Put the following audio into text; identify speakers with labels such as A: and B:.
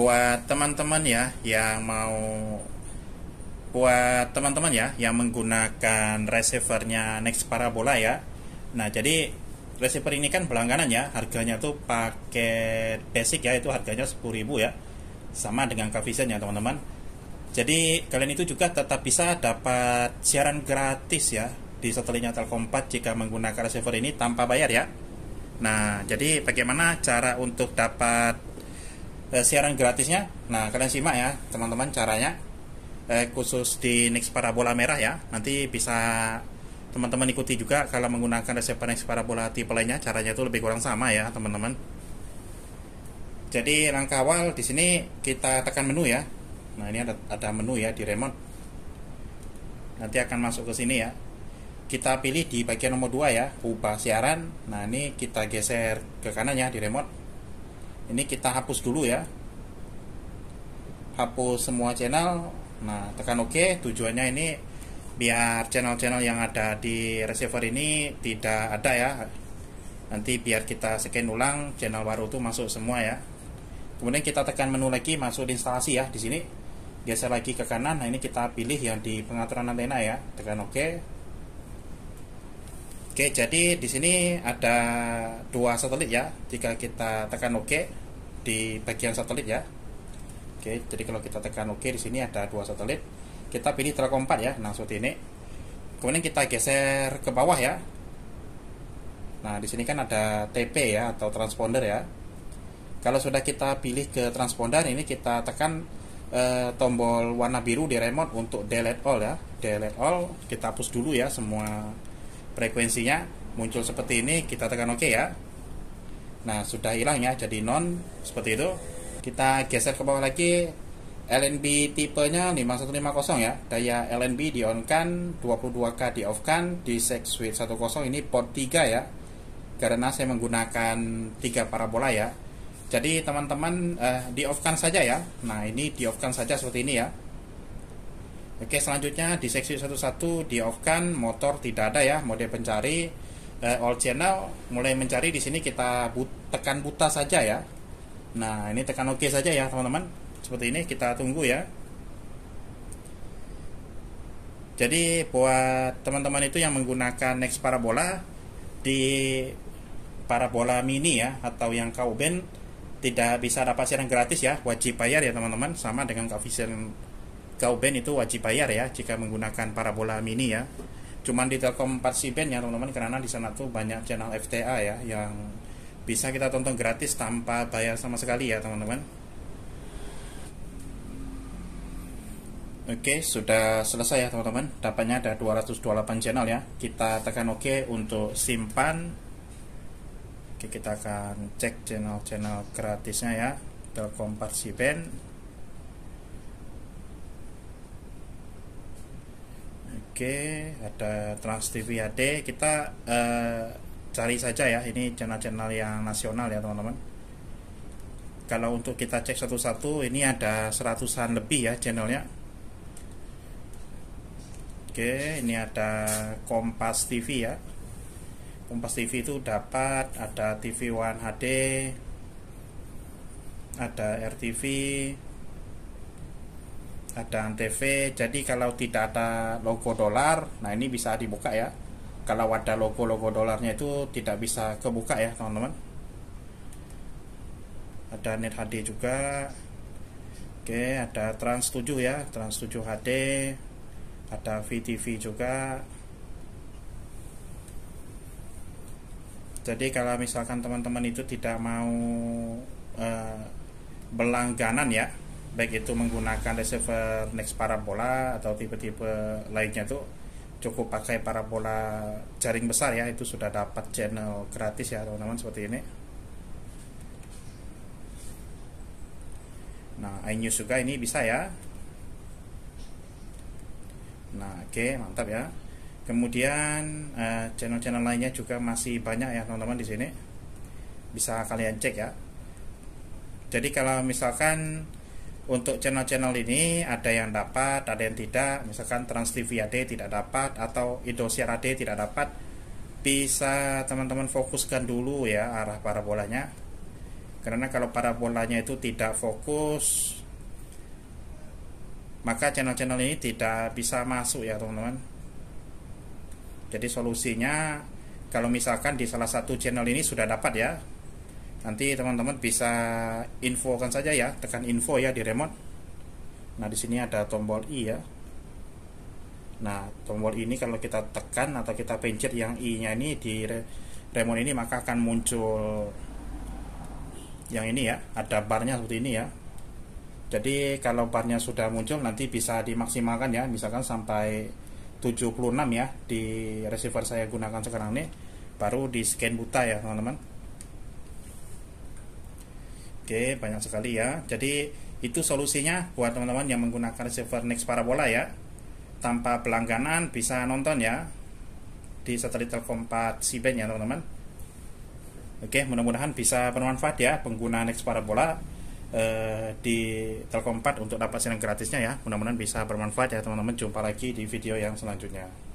A: buat teman-teman ya yang mau buat teman-teman ya yang menggunakan receivernya Next Parabola ya. Nah, jadi receiver ini kan berlangganan ya, harganya tuh paket basic ya, itu harganya 10.000 ya. Sama dengan Kavision ya, teman-teman. Jadi, kalian itu juga tetap bisa dapat siaran gratis ya di satelitnya Telkom 4 jika menggunakan receiver ini tanpa bayar ya. Nah, jadi bagaimana cara untuk dapat eh, siaran gratisnya. Nah, kalian simak ya, teman-teman caranya eh, khusus di Nix Parabola merah ya. Nanti bisa teman-teman ikuti juga kalau menggunakan resep Nix Parabola tipe lainnya, caranya itu lebih kurang sama ya, teman-teman. Jadi langkah awal di sini kita tekan menu ya. Nah, ini ada ada menu ya di remote. Nanti akan masuk ke sini ya. Kita pilih di bagian nomor 2 ya, ubah siaran. Nah, ini kita geser ke kanannya di remote ini kita hapus dulu ya hapus semua channel nah tekan ok tujuannya ini biar channel-channel yang ada di receiver ini tidak ada ya nanti biar kita scan ulang channel baru itu masuk semua ya kemudian kita tekan menu lagi masuk instalasi ya di sini geser lagi ke kanan nah ini kita pilih yang di pengaturan antena ya tekan ok oke jadi di sini ada dua satelit ya jika kita tekan ok di bagian satelit ya. Oke, jadi kalau kita tekan Oke di sini ada dua satelit. Kita pilih Telkom 4 ya, nah seperti ini. Kemudian kita geser ke bawah ya. Nah, di sini kan ada TP ya atau transponder ya. Kalau sudah kita pilih ke transponder ini kita tekan eh, tombol warna biru di remote untuk delete all ya. Delete all kita hapus dulu ya semua frekuensinya muncul seperti ini kita tekan OK ya Nah, sudah hilang ya jadi non seperti itu. Kita geser ke bawah lagi LNB tipenya 5150 ya. Daya LNB di on kan 22K di off kan di sex switch 10 ini port 3 ya. Karena saya menggunakan 3 parabola ya. Jadi teman-teman eh, di off kan saja ya. Nah, ini di off kan saja seperti ini ya. Oke, selanjutnya di seksi 11 di off kan motor tidak ada ya, mode pencari uh, all channel mulai mencari di sini kita but, tekan buta saja ya nah ini tekan oke OK saja ya teman-teman seperti ini kita tunggu ya jadi buat teman-teman itu yang menggunakan next parabola di parabola mini ya atau yang kau band tidak bisa dapat siaran gratis ya wajib bayar ya teman-teman sama dengan coefisien kau band itu wajib bayar ya jika menggunakan parabola mini ya cuman di Telkom Partisipen ya teman-teman karena di sana tuh banyak channel FTA ya yang bisa kita tonton gratis tanpa bayar sama sekali ya teman-teman Oke sudah selesai ya teman-teman dapatnya ada 228 channel ya kita tekan OK untuk simpan Oke kita akan cek channel-channel gratisnya ya Telkom Partisipen Oke, ada Trans TV HD kita uh, cari saja ya ini channel-channel yang nasional ya teman-teman kalau untuk kita cek satu-satu ini ada seratusan lebih ya channelnya oke ini ada Kompas TV ya Kompas TV itu dapat ada TV One HD ada RTV ada Antv jadi kalau tidak ada logo dolar nah ini bisa dibuka ya kalau ada logo-logo dolarnya itu tidak bisa kebuka ya teman-teman ada net HD juga oke ada trans 7 ya trans 7 HD ada VTV juga jadi kalau misalkan teman-teman itu tidak mau uh, berlangganan ya baik itu menggunakan receiver next parabola atau tipe-tipe lainnya tuh cukup pakai parabola jaring besar ya itu sudah dapat channel gratis ya teman-teman seperti ini nah iNews juga ini bisa ya nah oke okay, mantap ya kemudian eh, channel-channel uh, lainnya juga masih banyak ya teman-teman di sini bisa kalian cek ya jadi kalau misalkan untuk channel-channel ini ada yang dapat, ada yang tidak. Misalkan Trans TV AD tidak dapat atau Indosiar AD tidak dapat. Bisa teman-teman fokuskan dulu ya arah parabolanya. Karena kalau parabolanya itu tidak fokus maka channel-channel ini tidak bisa masuk ya teman-teman. Jadi solusinya kalau misalkan di salah satu channel ini sudah dapat ya, nanti teman-teman bisa infokan saja ya tekan info ya di remote nah di sini ada tombol i ya nah tombol ini kalau kita tekan atau kita pencet yang i nya ini di remote ini maka akan muncul yang ini ya ada barnya seperti ini ya jadi kalau barnya sudah muncul nanti bisa dimaksimalkan ya misalkan sampai 76 ya di receiver saya gunakan sekarang ini baru di scan buta ya teman-teman Oke, banyak sekali ya. Jadi itu solusinya buat teman-teman yang menggunakan receiver Next Parabola ya. Tanpa pelangganan bisa nonton ya di satelit telkom 4 Siben ya teman-teman. Oke, mudah-mudahan bisa bermanfaat ya pengguna Next Parabola eh, di 4 untuk dapat siaran gratisnya ya. Mudah-mudahan bisa bermanfaat ya teman-teman. Jumpa lagi di video yang selanjutnya.